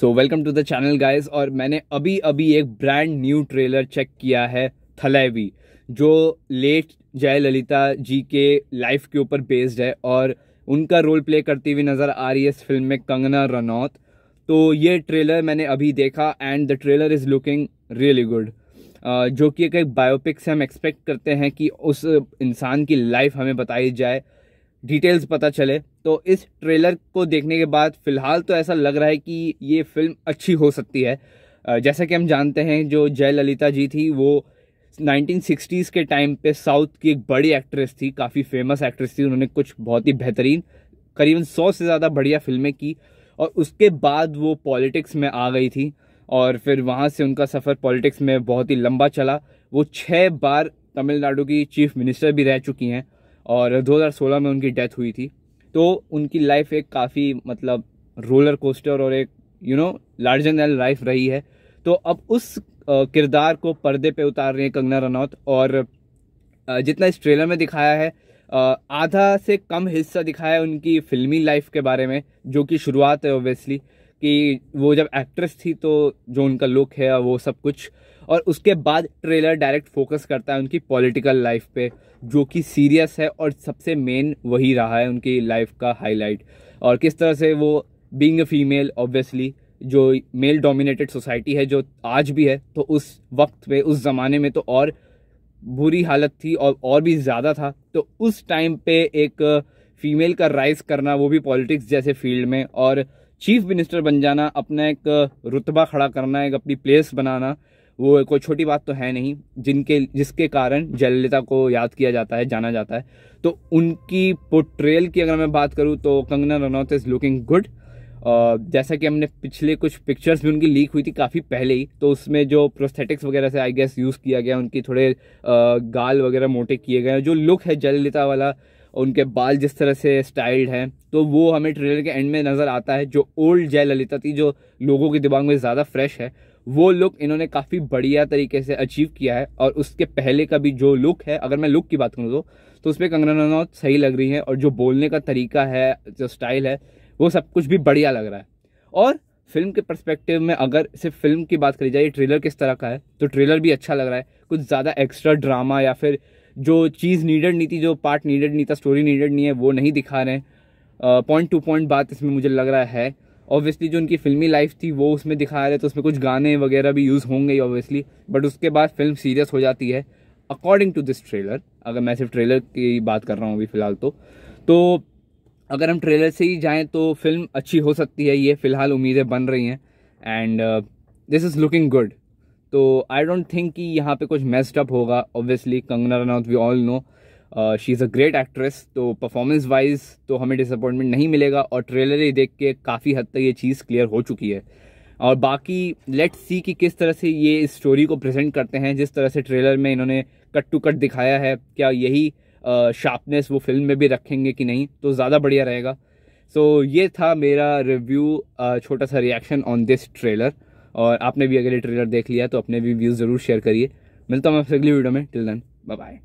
so welcome to the channel guys और मैंने अभी अभी एक ब्रांड न्यू ट्रेलर चेक किया है थलैवी जो लेट जयललिता जी के लाइफ के ऊपर बेस्ड है और उनका रोल प्ले करती हुई नज़र आ रही है इस फिल्म में कंगना रनौत तो ये ट्रेलर मैंने अभी देखा and the trailer is looking really good जो कि एक बायोपिक से हम एक्सपेक्ट करते हैं कि उस इंसान की लाइफ हमें बताई जाए डिटेल्स पता चले तो इस ट्रेलर को देखने के बाद फ़िलहाल तो ऐसा लग रहा है कि ये फिल्म अच्छी हो सकती है जैसा कि हम जानते हैं जो जयललिता जी थी वो 1960s के टाइम पे साउथ की एक बड़ी एक्ट्रेस थी काफ़ी फेमस एक्ट्रेस थी उन्होंने कुछ बहुत ही बेहतरीन करीबन सौ से ज़्यादा बढ़िया फिल्में की और उसके बाद वो पॉलिटिक्स में आ गई थी और फिर वहाँ से उनका सफ़र पॉलिटिक्स में बहुत ही लंबा चला वो छः बार तमिलनाडु की चीफ मिनिस्टर भी रह चुकी हैं और 2016 में उनकी डेथ हुई थी तो उनकी लाइफ एक काफ़ी मतलब रोलर कोस्टर और एक you know larger than life रही है तो अब उस किरदार को पर्दे पे उतार रही है कंगना रनौत और जितना इस ट्रेलर में दिखाया है आधा से कम हिस्सा दिखाया उनकी फिल्मी लाइफ के बारे में जो कि शुरुआत है ओबियसली कि वो जब एक्ट्रेस थी तो जो उनका लुक है वो सब कुछ और उसके बाद ट्रेलर डायरेक्ट फोकस करता है उनकी पॉलिटिकल लाइफ पे जो कि सीरियस है और सबसे मेन वही रहा है उनकी लाइफ का हाईलाइट और किस तरह से वो बींग फीमेल ऑब्वियसली जो मेल डोमिनेटेड सोसाइटी है जो आज भी है तो उस वक्त पे उस ज़माने में तो और बुरी हालत थी और और भी ज़्यादा था तो उस टाइम पे एक फीमेल का राइज करना वो भी पॉलिटिक्स जैसे फील्ड में और चीफ मिनिस्टर बन जाना अपना एक रुतबा खड़ा करना एक अपनी प्लेस बनाना वो कोई छोटी बात तो है नहीं जिनके जिसके कारण जयललिता को याद किया जाता है जाना जाता है तो उनकी पोट्रेल की अगर मैं बात करूँ तो Kangana Ranaut is looking good जैसा कि हमने पिछले कुछ पिक्चर्स भी उनकी लीक हुई थी काफ़ी पहले ही तो उसमें जो प्रोस्थेटिक्स वगैरह से आई गेस यूज़ किया गया उनकी थोड़े गाल वगैरह मोटे किए गए जो लुक है जयललिता वाला उनके बाल जिस तरह से स्टाइल्ड हैं तो वो हमें ट्रेलर के एंड में नज़र आता है जो ओल्ड जय ललिता थी जो लोगों के दिमाग में ज़्यादा फ्रेश है वो लुक इन्होंने काफ़ी बढ़िया तरीके से अचीव किया है और उसके पहले का भी जो लुक है अगर मैं लुक की बात करूँ तो तो उसमें कंगना रनौत सही लग रही है और जो बोलने का तरीका है जो स्टाइल है वो सब कुछ भी बढ़िया लग रहा है और फिल्म के परस्पेक्टिव में अगर सिर्फ फिल्म की बात करी जाए ट्रेलर किस तरह का है तो ट्रेलर भी अच्छा लग रहा है कुछ ज़्यादा एक्स्ट्रा ड्रामा या फिर जो चीज़ नीडेड नहीं थी जो पार्ट नीडेड नहीं था स्टोरी नीडेड नहीं है वो नहीं दिखा रहे पॉइंट टू पॉइंट बात इसमें मुझे लग रहा है ऑब्वियसली जो उनकी फिल्मी लाइफ थी वो उसमें दिखा रहे तो उसमें कुछ गाने वगैरह भी यूज़ होंगे ही ऑब्वियसली बट उसके बाद फिल्म सीरियस हो जाती है अकॉर्डिंग टू दिस ट्रेलर अगर मैं सिर्फ ट्रेलर की बात कर रहा हूँ अभी फ़िलहाल तो तो अगर हम ट्रेलर से ही जाएँ तो फिल्म अच्छी हो सकती है ये फ़िलहाल उम्मीदें बन रही हैं and this is looking good तो आई डोंट थिंक कि यहाँ पे कुछ मेस्ड अप होगा obviously Kangana Ranaut we all know she is a great actress तो परफॉर्मेंस वाइज तो हमें डिसअपॉइंटमेंट नहीं मिलेगा और ट्रेलर ही देख के काफ़ी हद तक ये चीज़ क्लियर हो चुकी है और बाकी लेट्स सी कि किस तरह से ये इस स्टोरी को प्रेजेंट करते हैं जिस तरह से ट्रेलर में इन्होंने कट टू कट दिखाया है क्या यही शार्पनेस uh, वो फिल्म में भी रखेंगे कि नहीं तो ज़्यादा बढ़िया रहेगा सो so, ये था मेरा रिव्यू uh, छोटा सा रिएक्शन ऑन दिस ट्रेलर और आपने भी अगर ये ट्रेलर देख लिया तो अपने भी व्यूज़ ज़रूर शेयर करिए मिलता हूँ आपसे अगली वीडियो में टिल देन बाय